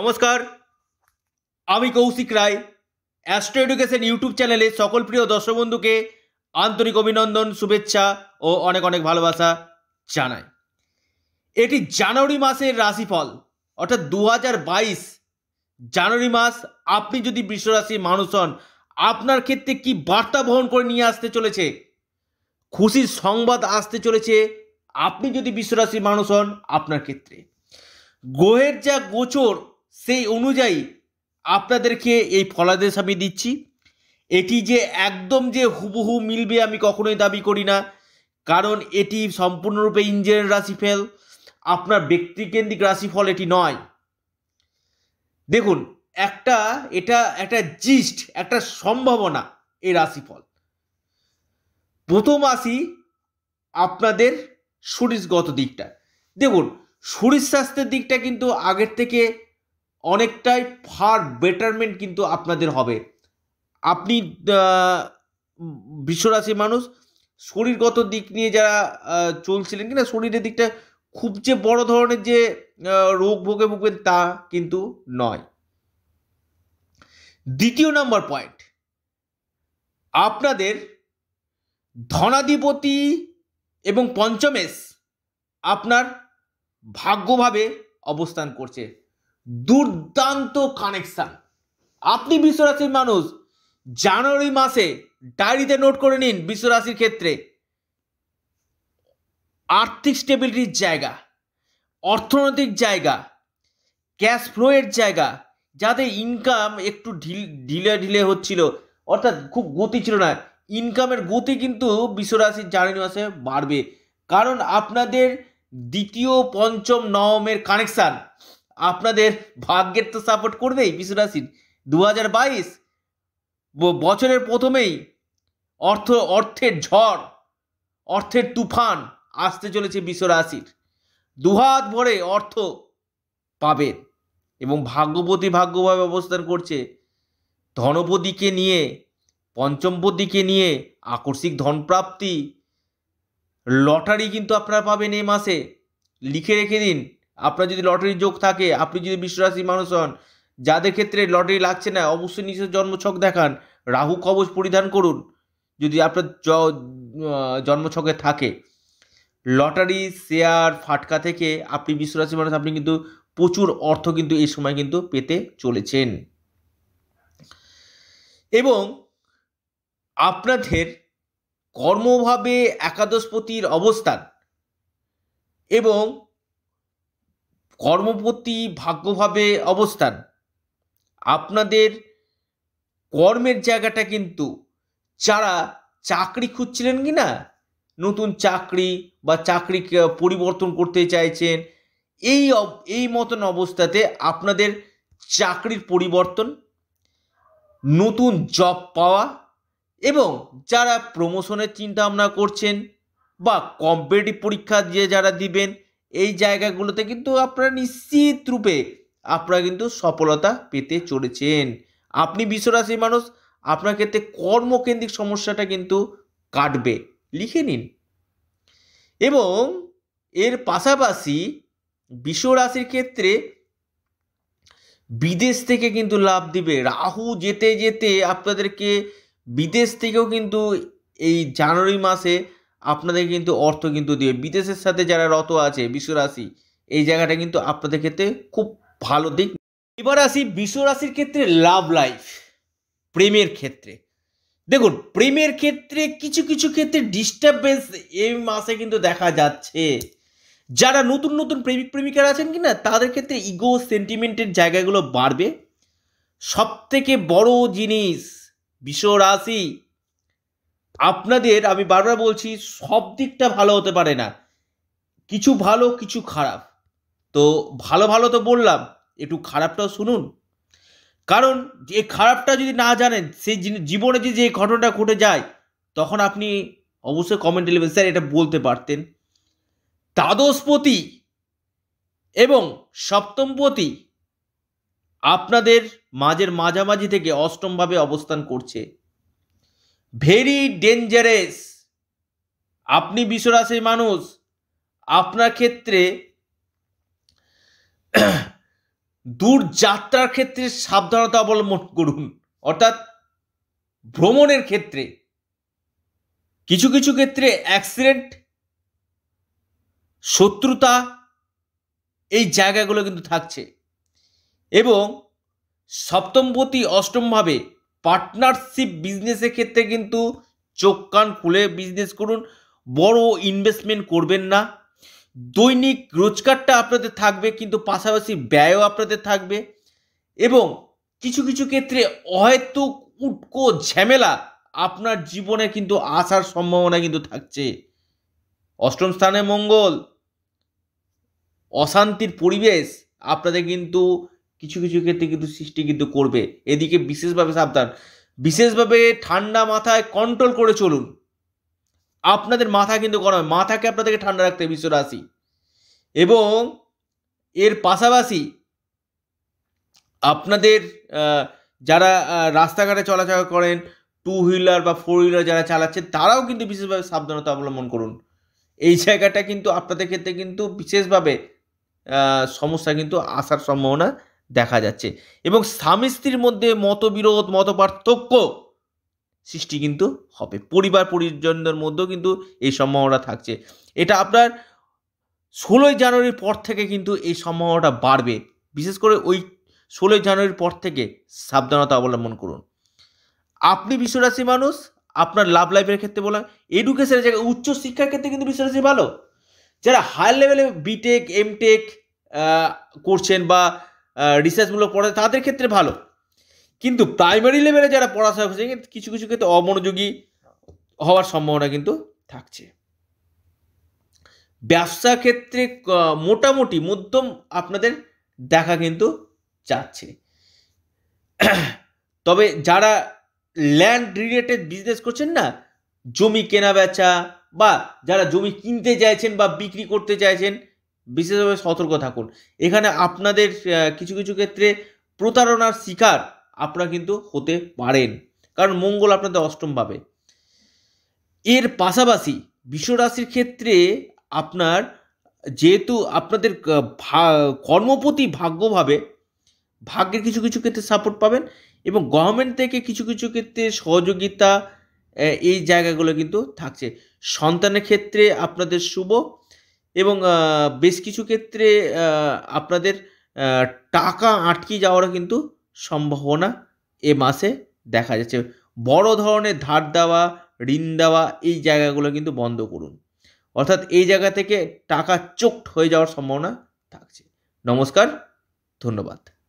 নমস্কার আমি Koushik Roy astro education YouTube চ্যানেলে সকল প্রিয় দর্শক বন্ধুকে আন্তরিক অভিনন্দন শুভেচ্ছা ও অনেক অনেক ভালোবাসা জানাই এটি জানুয়ারি মাসের রাশিফল অর্থাৎ দু বাইশ জানুয়ারি মাস আপনি যদি বৃষরাশির মানুষ হন আপনার ক্ষেত্রে কি বার্তা বহন করে নিয়ে আসতে চলেছে খুশির সংবাদ আসতে চলেছে আপনি যদি বিশ্বরাশির মানুষ হন আপনার ক্ষেত্রে গ্রহের যা গোচর সেই অনুযায়ী আপনাদেরকে এই ফলাদেশ আমি দিচ্ছি এটি যে একদম যে হুবহু মিলবে আমি কখনোই দাবি করি না কারণ এটি সম্পূর্ণরূপে ইঞ্জিনিয়ার রাশিফল আপনার ব্যক্তিকেন্দ্রিক রাশিফল এটি নয় দেখুন একটা এটা একটা জিস্ট একটা সম্ভাবনা এই রাশিফল প্রথম আসি আপনাদের শরীরগত দিকটা দেখুন শরীর স্বাস্থ্যের দিকটা কিন্তু আগের থেকে অনেকটাই ফার বেটারমেন্ট কিন্তু আপনাদের হবে আপনি বিশ্বরাশি মানুষ শরীরগত দিক নিয়ে যারা চলছিলেন কিনা শরীরের দিকটা খুব যে বড় ধরনের যে রোগ ভোগে ভুগবেন তা কিন্তু নয় দ্বিতীয় নম্বর পয়েন্ট আপনাদের ধনাধিপতি এবং পঞ্চমেশ আপনার ভাগ্যভাবে অবস্থান করছে দুর্দান্ত কানেকশান আপনি বিশ্বরাশির মানুষ জানুয়ারি মাসে ডায়েরিতে নোট করে নিন বিশ্বরাশির ক্ষেত্রে আর্থিক স্টেবিলিটির জায়গা অর্থনৈতিক জায়গা ক্যাশ ফ্লোয়ের জায়গা যাতে ইনকাম একটু ঢিল ঢিলে ঢিলে হচ্ছিল অর্থাৎ খুব গতি ছিল না ইনকামের গতি কিন্তু বিশ্বরাশির জানুয়ারি মাসে বাড়বে কারণ আপনাদের দ্বিতীয় পঞ্চম নবমের কানেকশান আপনাদের ভাগ্যের তো সাপোর্ট করবেই বিশ্বরাশির দু হাজার বাইশ বছরের প্রথমেই অর্থ অর্থের ঝড় অর্থের তুফান আসতে চলেছে বিশ্বরাশির দুহাত ভরে অর্থ পাবেন এবং ভাগ্যপতি ভাগ্যভাবে অবস্থান করছে ধনপতিকে নিয়ে পঞ্চমপতিকে নিয়ে আকস্মিক ধনপ্রাপ্তি লটারি কিন্তু আপনারা পাবেন এই মাসে লিখে রেখে দিন আপনার যদি লটারির যোগ থাকে আপনি যদি বিশ্বরাশি মানুষ হন যাদের ক্ষেত্রে লটারি লাগছে না অবশ্যই নিজের জন্মছক দেখান রাহু কবচ পরিধান করুন যদি আপনার জন্মছকে থাকে লটারি শেয়ার ফাটকা থেকে আপনি বিশ্বরাশি মানুষ আপনি কিন্তু প্রচুর অর্থ কিন্তু এই সময় কিন্তু পেতে চলেছেন এবং আপনাদের কর্মভাবে একাদশপতির অবস্থান এবং কর্মপতি ভাগ্যভাবে অবস্থান আপনাদের কর্মের জায়গাটা কিন্তু যারা চাকরি খুঁজছিলেন কি না নতুন চাকরি বা চাকরি পরিবর্তন করতে চাইছেন এই এই মতন অবস্থাতে আপনাদের চাকরির পরিবর্তন নতুন জব পাওয়া এবং যারা প্রমোশনের চিন্তা ভাবনা করছেন বা কম্পিটিভ পরীক্ষা দিয়ে যারা দিবেন এই জায়গাগুলোতে কিন্তু আপনারা নিশ্চিত রূপে আপনারা কিন্তু সফলতা পেতে চলেছেন আপনি বিশ্বরাশির মানুষ আপনার ক্ষেত্রে কর্মকেন্দ্রিক সমস্যাটা কিন্তু কাটবে লিখে নিন এবং এর পাশাপাশি বিশ্বরাশির ক্ষেত্রে বিদেশ থেকে কিন্তু লাভ দিবে রাহু যেতে যেতে আপনাদেরকে বিদেশ থেকেও কিন্তু এই জানুয়ারি মাসে আপনাদের কিন্তু অর্থ কিন্তু দিয়ে বিদেশের সাথে যারা রত আছে বিশ্বরাশি এই জায়গাটা কিন্তু আপনাদের ক্ষেত্রে খুব ভালো দিক এবার আসি বিশ্বরাশির ক্ষেত্রে লাভ লাইফ প্রেমের ক্ষেত্রে দেখুন প্রেমের ক্ষেত্রে কিছু কিছু ক্ষেত্রে ডিস্টারবেন্স এই মাসে কিন্তু দেখা যাচ্ছে যারা নতুন নতুন প্রেমিক প্রেমিকারা আছেন কি না তাদের ক্ষেত্রে ইগো সেন্টিমেন্টের জায়গাগুলো বাড়বে সব থেকে বড় জিনিস বিশ্বরাশি আপনাদের আমি বারবার বলছি সব দিকটা ভালো হতে পারে না কিছু ভালো কিছু খারাপ তো ভালো ভালো তো বললাম একটু খারাপটাও শুনুন কারণ যে খারাপটা যদি না জানেন সেই জীবনে যে যে ঘটনাটা ঘটে যায় তখন আপনি অবশ্যই কমেন্ট লিখবেন স্যার এটা বলতে পারতেন দ্বাদশপতি এবং সপ্তমপতি আপনাদের মাঝের মাঝামাঝি থেকে অষ্টমভাবে অবস্থান করছে ভেরি ডেঞ্জারেস আপনি বিশ্বরাশি মানুষ আপনার ক্ষেত্রে দূর যাত্রার ক্ষেত্রে সাবধানতা অবলম্বন করুন অর্থাৎ ভ্রমণের ক্ষেত্রে কিছু কিছু ক্ষেত্রে অ্যাক্সিডেন্ট শত্রুতা এই জায়গাগুলো কিন্তু থাকছে এবং সপ্তমপতি অষ্টমভাবে পার্টনারশিপ বিজনেসের ক্ষেত্রে কিন্তু চোখ কান খুলে বিজনেস করুন বড় ইনভেস্টমেন্ট করবেন না দৈনিক রোজগারটা আপনাদের থাকবে কিন্তু পাশাপাশি ব্যয়ও আপনাদের থাকবে এবং কিছু কিছু ক্ষেত্রে অহেতুক উটকো ঝামেলা আপনার জীবনে কিন্তু আসার সম্ভাবনা কিন্তু থাকছে অষ্টম স্থানে মঙ্গল অশান্তির পরিবেশ আপনাদের কিন্তু কিছু কিছু ক্ষেত্রে কিন্তু সৃষ্টি কিন্তু করবে এদিকে বিশেষভাবে সাবধান বিশেষভাবে ঠান্ডা মাথায় কন্ট্রোল করে চলুন আপনাদের মাথা কিন্তু গরম মাথাকে আপনাদেরকে ঠান্ডা রাখতে বিশ্ব রাশি এবং এর পাশাপাশি আপনাদের যারা রাস্তাঘাটে চলাচল করেন টু হুইলার বা ফোর হুইলার যারা চালাচ্ছে তারাও কিন্তু বিশেষভাবে সাবধানতা অবলম্বন করুন এই জায়গাটা কিন্তু আপনাদের ক্ষেত্রে কিন্তু বিশেষভাবে সমস্যা কিন্তু আসার সম্ভাবনা দেখা যাচ্ছে এবং স্বামী স্ত্রীর মধ্যে মতবিরোধ মত পার্থক্য সৃষ্টি কিন্তু হবে পরিবার পরিজনদের মধ্যেও কিন্তু এই সম্ভাবনা থাকছে এটা আপনার ষোলোই জানুয়ারির পর থেকে কিন্তু এই সম্ভাবনাটা বাড়বে বিশেষ করে ওই ষোলোই জানুয়ারির পর থেকে সাবধানতা অবলম্বন করুন আপনি বিশ্বরাশি মানুষ আপনার লাভ লাইফের ক্ষেত্রে বলা এডুকেশনের জায়গায় উচ্চশিক্ষার ক্ষেত্রে কিন্তু বিশ্বরাশি ভালো যারা হায়ার লেভেলে বিটেক এমটেক করছেন বা রিসার্চমূলক পড়া তাদের ক্ষেত্রে ভালো কিন্তু প্রাইমারি লেভেলে যারা পড়াশোনা করছে কিছু কিছু ক্ষেত্রে অমনোযোগী হওয়ার সম্ভাবনা কিন্তু থাকছে ব্যবসা ক্ষেত্রে মোটামুটি মধ্যম আপনাদের দেখা কিন্তু যাচ্ছে তবে যারা ল্যান্ড রিলেটেড বিজনেস করছেন না জমি কেনা বেচা বা যারা জমি কিনতে চাইছেন বা বিক্রি করতে চাইছেন বিশেষভাবে সতর্ক থাকুন এখানে আপনাদের কিছু কিছু ক্ষেত্রে প্রতারণার শিকার আপনারা কিন্তু হতে পারেন কারণ মঙ্গল আপনাদের অষ্টম পাবে এর পাশাপাশি বিশ্বরাশির ক্ষেত্রে আপনার যেহেতু আপনাদের কর্মপতি ভাগ্যভাবে ভাগ্যের কিছু কিছু ক্ষেত্রে সাপোর্ট পাবেন এবং গভর্নমেন্ট থেকে কিছু কিছু ক্ষেত্রে সহযোগিতা এই জায়গাগুলো কিন্তু থাকছে সন্তানের ক্ষেত্রে আপনাদের শুভ এবং বেশ কিছু ক্ষেত্রে আপনাদের টাকা আটকে যাওয়ারও কিন্তু সম্ভাবনা এ মাসে দেখা যাচ্ছে বড় ধরনের ধার দেওয়া ঋণ দেওয়া এই জায়গাগুলো কিন্তু বন্ধ করুন অর্থাৎ এই জায়গা থেকে টাকা চোখট হয়ে যাওয়ার সম্ভাবনা থাকছে নমস্কার ধন্যবাদ